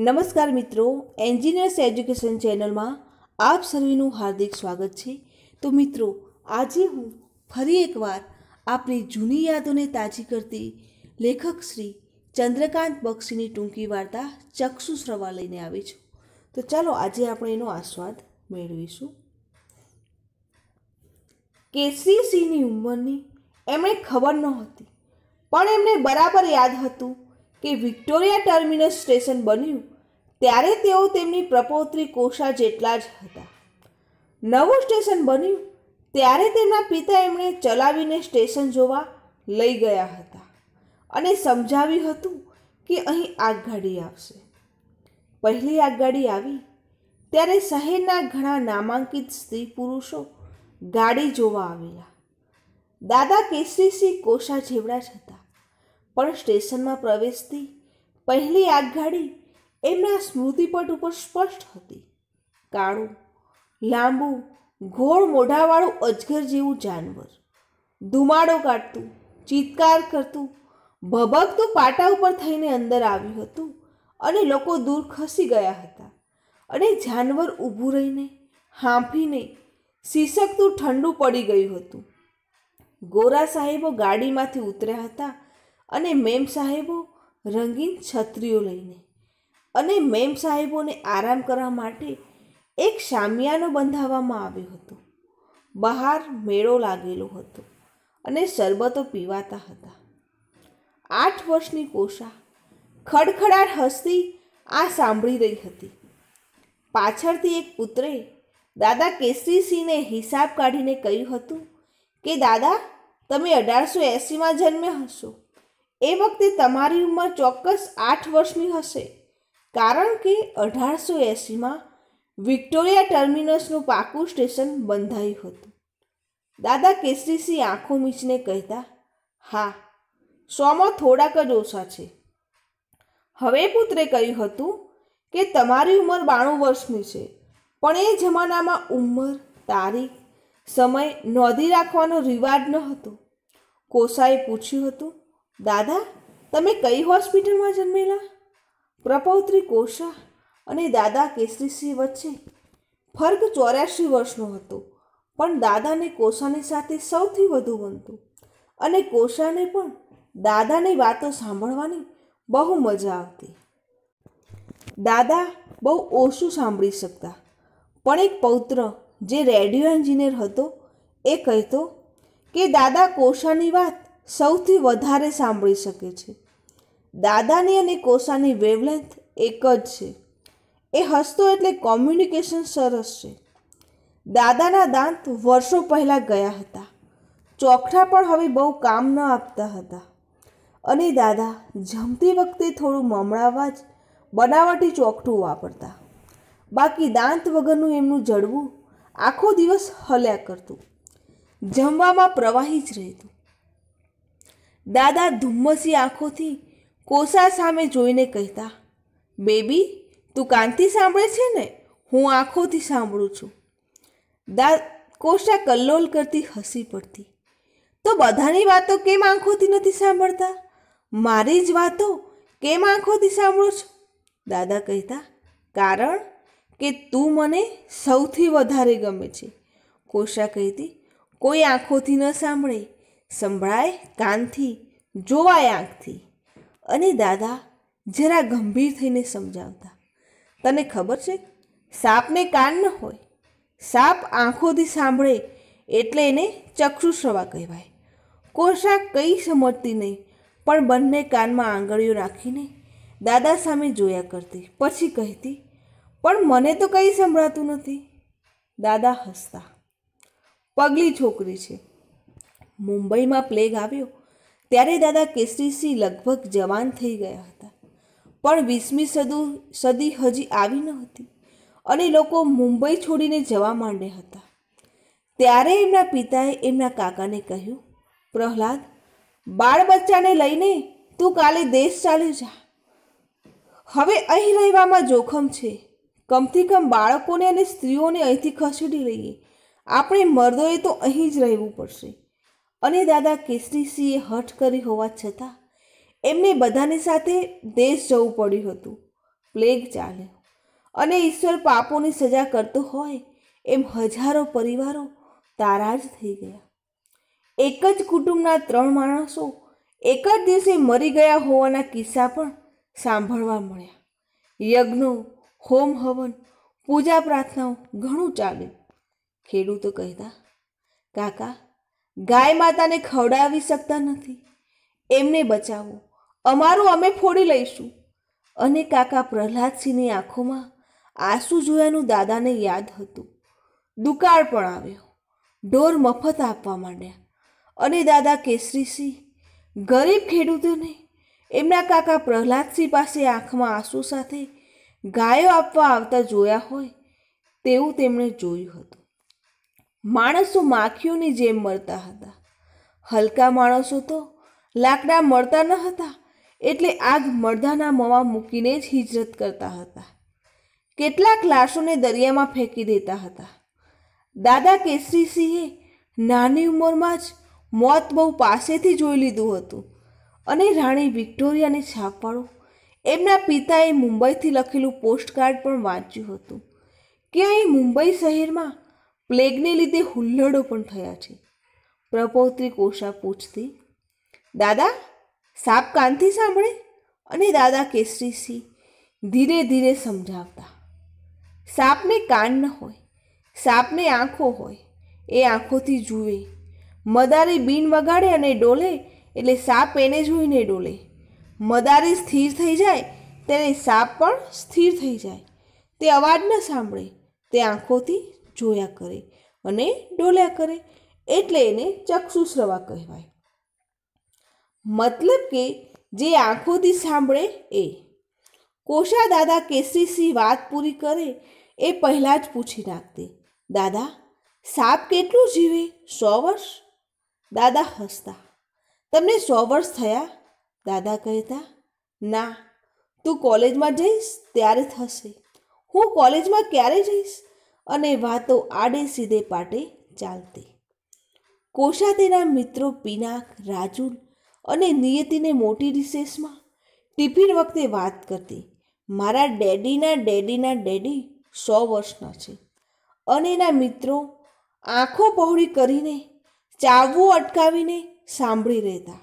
નમસ્કાર મિત્રો engineers education ચેનલમાં આપ સર્વેનું હાર્દિક સ્વાગત છે તો મિત્રો આજે હું ફરી એકવાર આપણી જૂની યાદોને તાજી કરતી લેખક શ્રી ચંદ્રકાંત બક્ષીની ટૂંકી વાર્તા ચક્ષુ શ્રવા લઈને આવી છું તો ચાલો આજે આપણે એનો આસ્વાદ મેળવીશું કેસીસીની ઉંમરની એમણે ખબર નહોતી પણ એમને બરાબર યાદ હતું કે વિક્ટોરિયા ટર્મિનસ સ્ટેશન બન્યું ત્યારે તેઓ તેમની પ્રપોત્રી કોષા જેટલા જ હતા નવું સ્ટેશન બન્યું ત્યારે તેમના પિતા એમણે ચલાવીને સ્ટેશન જોવા લઈ ગયા હતા અને સમજાવ્યું હતું કે અહીં આગગાડી આવશે પહેલી આગગાડી આવી ત્યારે શહેરના ઘણા નામાંકિત સ્ત્રી પુરુષો ગાડી જોવા આવેલા દાદા કેસરીસિંહ કોષા જેવડા જ હતા પણ સ્ટેશનમાં પ્રવેશતી પહેલી આગગાડી એમના સ્મૃતિપટ ઉપર સ્પષ્ટ હતી કાળું લાંબુ ઘોળ મોઢાવાળું અજગર જેવું જાનવર ધુમાડો કાઢતું ચિત્કાર કરતું ભભકતું પાટા ઉપર થઈને અંદર આવ્યું હતું અને લોકો દૂર ખસી ગયા હતા અને જાનવર ઊભું રહીને હાંફીને સીસકતું ઠંડુ પડી ગયું હતું ગોરા સાહેબો ગાડીમાંથી ઉતર્યા હતા અને મેમ સાહેબો રંગીન છત્રીઓ લઈને અને મેમ સાહેબોને આરામ કરવા માટે એક શામિયાનો બંધાવવામાં આવ્યો હતો બહાર મેળો લાગેલો હતો અને શરબતો પીવાતા હતા આઠ વર્ષની કોષા ખડખડાટ હસતી આ સાંભળી રહી હતી પાછળથી એક પુત્રે દાદા કેસરીસિંહને હિસાબ કાઢીને કહ્યું હતું કે દાદા તમે અઢારસો એંસીમાં જન્મ્યા હશો એ વખતે તમારી ઉંમર ચોક્કસ આઠ વર્ષની હશે કારણ કે અઢારસો એંસીમાં વિક્ટોરિયા ટર્મિનસનું પાકું સ્ટેશન બંધાયું હતું દાદા કેસરીસિંહ આંખો મીચને કહેતા હા સોમાં થોડાક જ ઓછા છે હવે પુત્રે કહ્યું હતું કે તમારી ઉંમર બાણું વર્ષની છે પણ એ જમાનામાં ઉંમર તારીખ સમય નોંધી રાખવાનો રિવાજ ન હતો કોસાએ પૂછ્યું હતું દાદા તમે કઈ હોસ્પિટલમાં જન્મેલા પ્રપૌત્રી કોષા અને દાદા કેસરીસિંહ વચ્ચે ફર્ક ચોર્યાસી વર્ષનો હતો પણ દાદાને કોષાની સાથે સૌથી વધુ બનતું અને કોષાને પણ દાદાની વાતો સાંભળવાની બહુ મજા આવતી દાદા બહુ ઓછું સાંભળી શકતા પણ એક પૌત્ર જે રેડિયો એન્જિનિયર હતો એ કહેતો કે દાદા કોષાની વાત સૌથી વધારે સાંભળી શકે છે દાદાની અને કોસાની વેવલેન્થ એક જ છે એ હસતો એટલે કોમ્યુનિકેશન સરસ છે દાદાના દાંત વર્ષો પહેલાં ગયા હતા ચોખરા પણ હવે બહુ કામ ન આપતા હતા અને દાદા જમતી વખતે થોડું મમળાવા જ બનાવટી ચોકઠું વાપરતા બાકી દાંત વગરનું એમનું જડવું આખો દિવસ હલ્યા કરતું જમવામાં પ્રવાહી જ રહેતું દાદા ધુમ્મસી આંખોથી કોસા સામે જોઈને કહેતા બેબી તું કાનથી સાંભળે છે ને હું આંખોથી સાંભળું છું દા કોષા કલ્લોલ કરતી હસી પડતી તો બધાની વાતો કેમ આંખોથી નથી સાંભળતા મારી જ વાતો કેમ આંખોથી સાંભળો છો દાદા કહેતા કારણ કે તું મને સૌથી વધારે ગમે છે કોષા કહેતી કોઈ આંખોથી ન સાંભળે સંભળાય કાનથી જોવાય આંખથી અને દાદા જરા ગંભીર થઈને સમજાવતા તને ખબર છે સાપને કાન ન હોય સાપ આંખોથી સાંભળે એટલે એને ચક્ષુશ્રવા કહેવાય કોષા કંઈ સમજતી નહીં પણ બંને કાનમાં આંગળીઓ રાખીને દાદા સામે જોયા કરતી પછી કહેતી પણ મને તો કંઈ સંભળાતું નથી દાદા હસતા પગલી છોકરી છે મુંબઈમાં પ્લેગ આવ્યો ત્યારે દાદા કેસરીસિંહ લગભગ જવાન થઈ ગયા હતા પણ વીસમી સદુ સદી હજી આવી નહોતી અને લોકો મુંબઈ છોડીને જવા માંડ્યા હતા ત્યારે એમના પિતાએ એમના કાકાને કહ્યું પ્રહલાદ બાળ બચ્ચાને લઈને તું કાલે દેશ ચાલ્યો જા હવે અહીં રહેવામાં જોખમ છે કમથી કમ બાળકોને અને સ્ત્રીઓને અહીંથી ખસેડી લઈએ આપણે મર્દોએ તો અહીં જ રહેવું પડશે અને દાદા કેસરીસિંહે હઠ કરી હોવા છતાં એમને બધાની સાથે દેશ જવું પડ્યું હતું પ્લેગ ચાલ્યો અને ઈશ્વર પાપોની સજા કરતો હોય એમ હજારો પરિવારો તારા જ થઈ ગયા એક જ કુટુંબના ત્રણ માણસો એક જ દિવસે મરી ગયા હોવાના કિસ્સા પણ સાંભળવા મળ્યા યજ્ઞો હોમ હવન પૂજા પ્રાર્થનાઓ ઘણું ચાલ્યું ખેડૂતો કહેતા કાકા ગાય માતાને ખવડાવી શકતા નથી એમને બચાવો અમારું અમે ફોડી લઈશું અને કાકા પ્રહલાદસિંહની આંખોમાં આંસુ જોયાનું દાદાને યાદ હતું દુકાળ પણ આવ્યો ઢોર મફત આપવા માંડ્યા અને દાદા કેસરીસિંહ ગરીબ ખેડૂતોને એમના કાકા પ્રહલાદસિંહ પાસે આંખમાં આંસુ સાથે ગાયો આપવા આવતા જોયા હોય તેવું તેમણે જોયું હતું માણસો માખીઓની જેમ મળતા હતા હલકા માણસો તો લાકડા મળતા ન હતા એટલે આગ મરદાના મોંમાં મૂકીને જ હિજરત કરતા હતા કેટલાક લાશોને દરિયામાં ફેંકી દેતા હતા દાદા કેસરીસિંહે નાની ઉંમરમાં જ મોત બહુ પાસેથી જોઈ લીધું હતું અને રાણી વિક્ટોરિયાની છાપવાળું એમના પિતાએ મુંબઈથી લખેલું પોસ્ટકાર્ડ પણ વાંચ્યું હતું કે અહીં મુંબઈ શહેરમાં પ્લેગને લીધે હુલ્લડો પણ થયા છે પ્રપૌત્રી કોષા પૂછતી દાદા સાપ કાનથી સાંભળે અને દાદા કેસરીસિંહ ધીરે ધીરે સમજાવતા સાપને કાન ન હોય સાપને આંખો હોય એ આંખોથી જુએ મદારી બીન વગાડે અને ડોલે એટલે સાપ એને જોઈને ડોલે મદારી સ્થિર થઈ જાય તેને સાપ પણ સ્થિર થઈ જાય તે અવાજ ન સાંભળે તે આંખોથી જોયા કરે અને ડોલ્યા કરે એટલે એને ચક્ષુશ્રવા કહેવાય મતલબ કે જે આંખોથી સાંભળે એ કોશા દાદા કેસરીસિંહ વાત પૂરી કરે એ પહેલાં જ પૂછી નાખતી દાદા સાપ કેટલું જીવે સો વર્ષ દાદા હસતા તમને સો વર્ષ થયા દાદા કહેતા ના તું કોલેજમાં જઈશ ત્યારે થશે હું કોલેજમાં ક્યારે જઈશ અને વાતો આડે સીધે પાટે ચાલતી કોશા તેના મિત્રો પિનાક રાજુ અને નિયતિને મોટી રિસેસમાં ટિફિન વખતે વાત કરતી મારા ડેડીના ડેડીના ડેડી સો વર્ષના છે અને એના મિત્રો આંખો પહોળી કરીને ચાવવું અટકાવીને સાંભળી રહેતા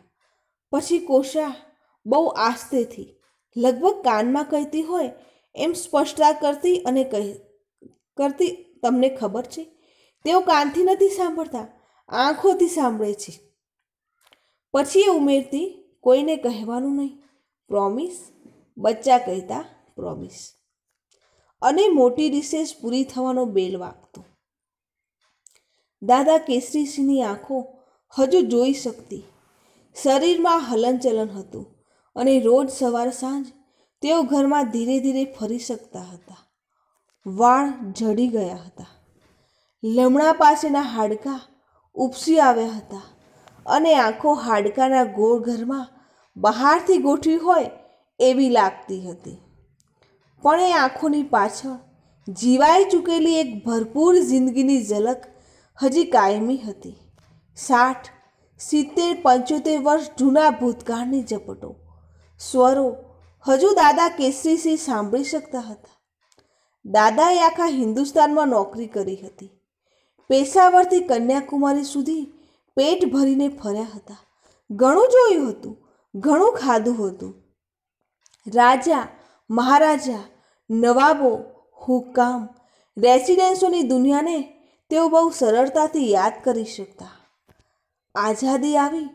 પછી કોશા બહુ આસ્તેથી લગભગ કાનમાં કહેતી હોય એમ સ્પષ્ટતા કરતી અને કહે કરતી તમને ખબર છે તેઓ કાનથી નથી સાંભળતા આંખોથી સાંભળે છે પછી એ ઉમેરતી કોઈને કહેવાનું નહીં પ્રોમિસ બચ્ચા કહેતા પ્રોમિસ અને મોટી રિસેસ પૂરી થવાનો બેલ વાગતો દાદા કેસરીસિંહની આંખો હજુ જોઈ શકતી શરીરમાં હલનચલન હતું અને રોજ સવાર સાંજ તેઓ ઘરમાં ધીરે ધીરે ફરી શકતા હતા વાળ જડી ગયા હતા લમણા પાસેના હાડકાં ઉપસી આવ્યા હતા અને આંખો હાડકાના ગોળ ઘરમાં બહારથી ગોઠવી હોય એવી લાગતી હતી પણ એ આંખોની પાછળ જીવાઈ ચૂકેલી એક ભરપૂર જિંદગીની ઝલક હજી કાયમી હતી સાઠ સિત્તેર પંચોતેર વર્ષ જૂના ભૂતકાળની ઝપટો સ્વરો હજુ દાદા કેસરીસિંહ સાંભળી શકતા હતા દાદાએ આખા હિન્દુસ્તાનમાં નોકરી કરી હતી પેશાવરથી કન્યાકુમારી સુધી પેટ ભરીને ફર્યા હતા ઘણું જોયું હતું ઘણું ખાધું હતું રાજા મહારાજા નવાબો હુકામ રેસિડેન્સોની દુનિયાને તેઓ બહુ સરળતાથી યાદ કરી શકતા આઝાદી આવી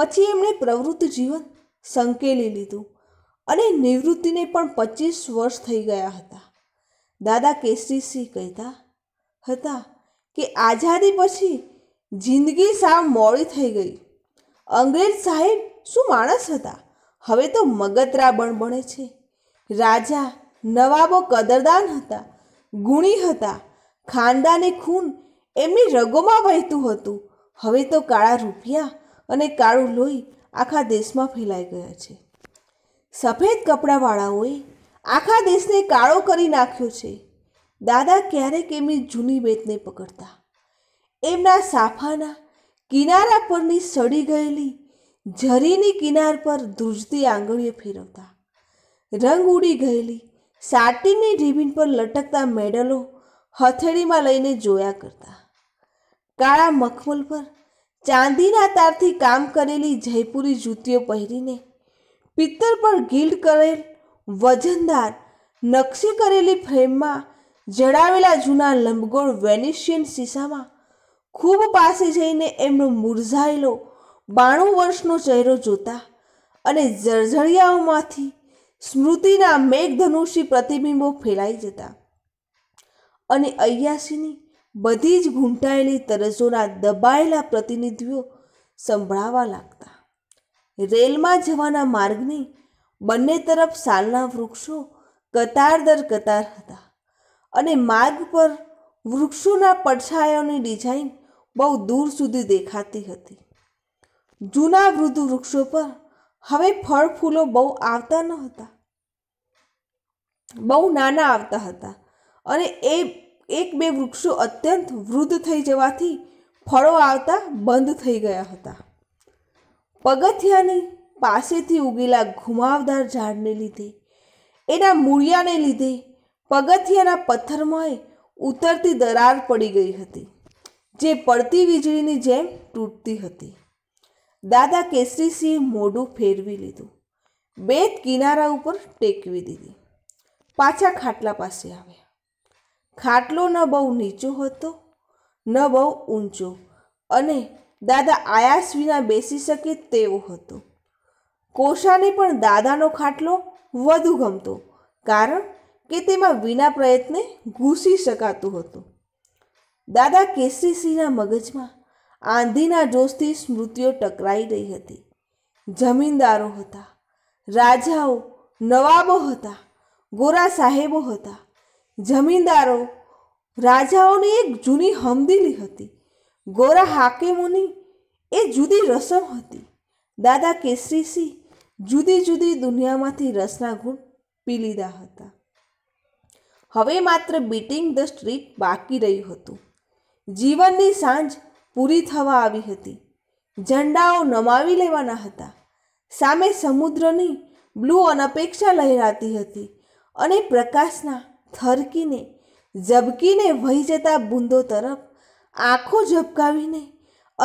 પછી એમણે પ્રવૃત્ત જીવન સંકેલી લીધું અને નિવૃત્તિને પણ પચીસ વર્ષ થઈ ગયા હતા દાદા કેસરીસિંહ કહેતા હતા કે આઝાદી પછી જિંદગી સાવ મોડી થઈ ગઈ અંગ્રેજ સાહેબ શું માણસ હતા હવે તો મગતરા બણ બણે છે રાજા નવાબો કદરદાન હતા ગુણી હતા ખાનદાની ખૂન એમની રગોમાં વહેતું હતું હવે તો કાળા રૂપિયા અને કાળું લોહી આખા દેશમાં ફેલાઈ ગયા છે સફેદ કપડાવાળાઓએ આખા દેશને કાળો કરી નાખ્યો છે દાદા ક્યારેક એમની જૂની બેતને પકડતા એમના સાફાના કિનારા પરની સડી ગયેલી ઝરીની કિનાર પર ધ્રુજતી આંગળીઓ ફેરવતા રંગ ઉડી ગયેલી સાટીની રિબિન પર લટકતા મેડલો હથેળીમાં લઈને જોયા કરતા કાળા મખમલ પર ચાંદીના તારથી કામ કરેલી જયપુરી જૂતીઓ પહેરીને પિત્તળ પર ગિલ્ડ કરેલ વજનદાર નકશી કરેલી ફ્રેમમાં જડાવેલા જૂના લંબગોળ વેનિશિયન સીસામાં ખૂબ પાસે જઈને એમનો મુરઝાયેલો બાણું વર્ષનો ચહેરો જોતા અને જળઝળિયાઓમાંથી સ્મૃતિના મેઘધનુષી પ્રતિબિંબો ફેલાઈ જતા અને અયાસીની બધી જ ઘૂંટાયેલી તરજોના દબાયેલા પ્રતિનિધિઓ સંભળાવા લાગતા રેલમાં જવાના માર્ગની બંને તરફ સાલના વૃક્ષો કતાર દર કતાર હતા અને માર્ગ પર વૃક્ષોના પડછાયાઓની ડિઝાઇન બહુ દૂર સુધી દેખાતી હતી જૂના વૃદ્ધ વૃક્ષો પર હવે ફળ ફૂલો બહુ આવતા ન હતા બહુ નાના આવતા હતા અને એ એક બે વૃક્ષો અત્યંત વૃદ્ધ થઈ જવાથી ફળો આવતા બંધ થઈ ગયા હતા પગથિયાની પાસેથી ઉગેલા ઘુમાવદાર ઝાડને લીધે એના મૂળિયાને લીધે પગથિયાના પથ્થરમાં ઉતરતી દરાર પડી ગઈ હતી જે પડતી વીજળીની જેમ તૂટતી હતી દાદા કેસરીસિંહે મોઢું ફેરવી લીધું બે કિનારા ઉપર ટેકવી દીધી પાછા ખાટલા પાસે આવ્યા ખાટલો ન બહુ નીચો હતો ન બહુ ઊંચો અને દાદા આયાસ વિના બેસી શકે તેવો હતો કોષાને પણ દાદાનો ખાટલો વધુ ગમતો કારણ કે તેમાં વિના પ્રયત્ને ઘૂસી શકાતું હતું દાદા કેસરીસિંહના મગજમાં આંધીના જોશથી સ્મૃતિઓ ટકરાઈ રહી હતી જમીનદારો હતા રાજાઓ નવાબો હતા ગોરા સાહેબો હતા જમીનદારો રાજાઓની એક જૂની હમદીલી હતી ગોરા હાકેમોની એ જુદી રસમ હતી દાદા કેસરીસિંહ જુદી જુદી દુનિયામાંથી રસના ગુણ પી લીધા હતા હવે માત્ર બીટિંગ ધ સ્ટ્રીટ બાકી રહ્યું હતું જીવનની સાંજ પૂરી થવા આવી હતી ઝંડાઓ નમાવી લેવાના હતા સામે સમુદ્રની બ્લુ અનપેક્ષા લહેરાતી હતી અને પ્રકાશના થરકીને ઝબકીને વહી જતા બૂંદો તરફ આંખો ઝબકાવીને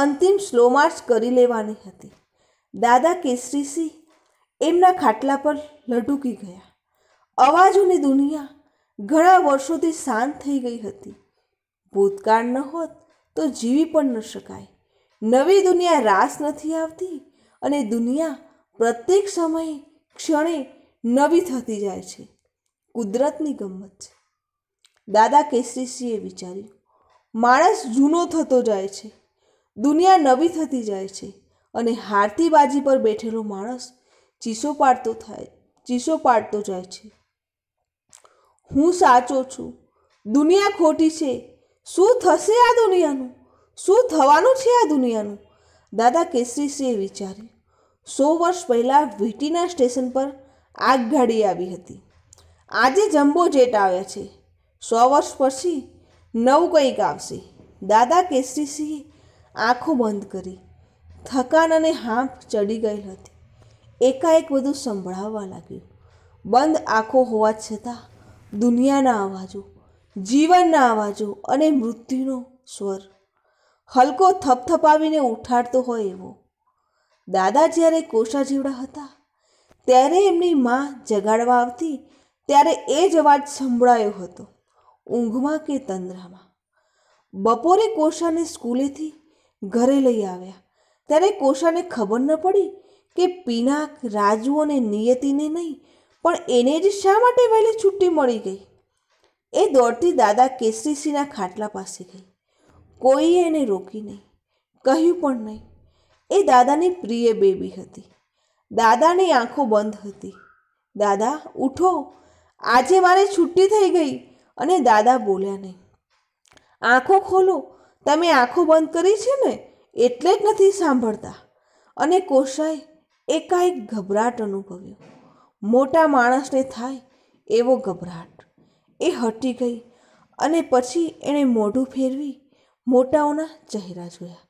અંતિમ સ્લો માર્ચ કરી લેવાની હતી દાદા કેસરીસિંહ એમના ખાટલા પર લટુકી ગયા અવાજોની દુનિયા ઘણા વર્ષોથી શાંત થઈ ગઈ હતી ભૂતકાળ ન હોત તો જીવી પણ ન શકાય નવી દુનિયા રાસ નથી આવતી અને દુનિયા પ્રત્યેક સમયે ક્ષણે નવી થતી જાય છે કુદરતની ગમત છે દાદા કેસરીસિંહે વિચાર્યું માણસ જૂનો થતો જાય છે દુનિયા નવી થતી જાય છે અને હારતી બાજી પર બેઠેલો માણસ ચીસો પાડતો થાય ચીસો પાડતો જાય છે હું સાચો છું દુનિયા ખોટી છે શું થશે આ દુનિયાનું શું થવાનું છે આ દુનિયાનું દાદા કેસરી સિંહે વિચાર્યું સો વર્ષ પહેલાં વીટીના સ્ટેશન પર આગગાડી આવી હતી આજે જમ્બો જેટ આવ્યા છે સો વર્ષ પછી નવું કંઈક આવશે દાદા કેસરી સિંહે આંખો બંધ કરી થકાન અને હાંફ ચડી ગઈ હતી એકાએક બધું સંભળાવવા લાગ્યું બંધ આંખો હોવા છતાં દુનિયાના અવાજો જીવનના અવાજો અને મૃત્યુનો સ્વર હલકો થપથપાવીને ઉઠાડતો હોય એવો દાદા જ્યારે કોષા જીવડા હતા ત્યારે એમની માં જગાડવા આવતી ત્યારે એ જ અવાજ સંભળાયો હતો ઊંઘમાં કે તંદ્રામાં બપોરે કોષાને સ્કૂલેથી ઘરે લઈ આવ્યા ત્યારે કોષાને ખબર ન પડી કે પીનાક રાજુ અને નિયતિને નહીં પણ એને જ શા માટે વહેલી છુટ્ટી મળી ગઈ એ દોડતી દાદા કેસરીસિંહના ખાટલા પાસે ગઈ કોઈએ એને રોકી નહીં કહ્યું પણ નહીં એ દાદાની પ્રિય બેબી હતી દાદાની આંખો બંધ હતી દાદા ઉઠો આજે મારે છુટ્ટી થઈ ગઈ અને દાદા બોલ્યા નહીં આંખો ખોલો તમે આંખો બંધ કરી છે ને એટલે જ નથી સાંભળતા અને કોશાય એકાએક ગભરાટ અનુભવ્યો મોટા માણસને થાય એવો ગભરાટ એ હટી ગઈ અને પછી એણે મોઢું ફેરવી મોટાઓના ચહેરા જોયા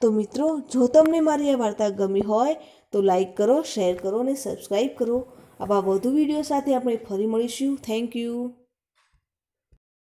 તો મિત્રો જો તમને મારી આ વાર્તા ગમી હોય તો લાઈક કરો શેર કરો અને સબસ્ક્રાઈબ કરો આવા વધુ વિડીયો સાથે આપણે ફરી મળીશું થેન્ક યુ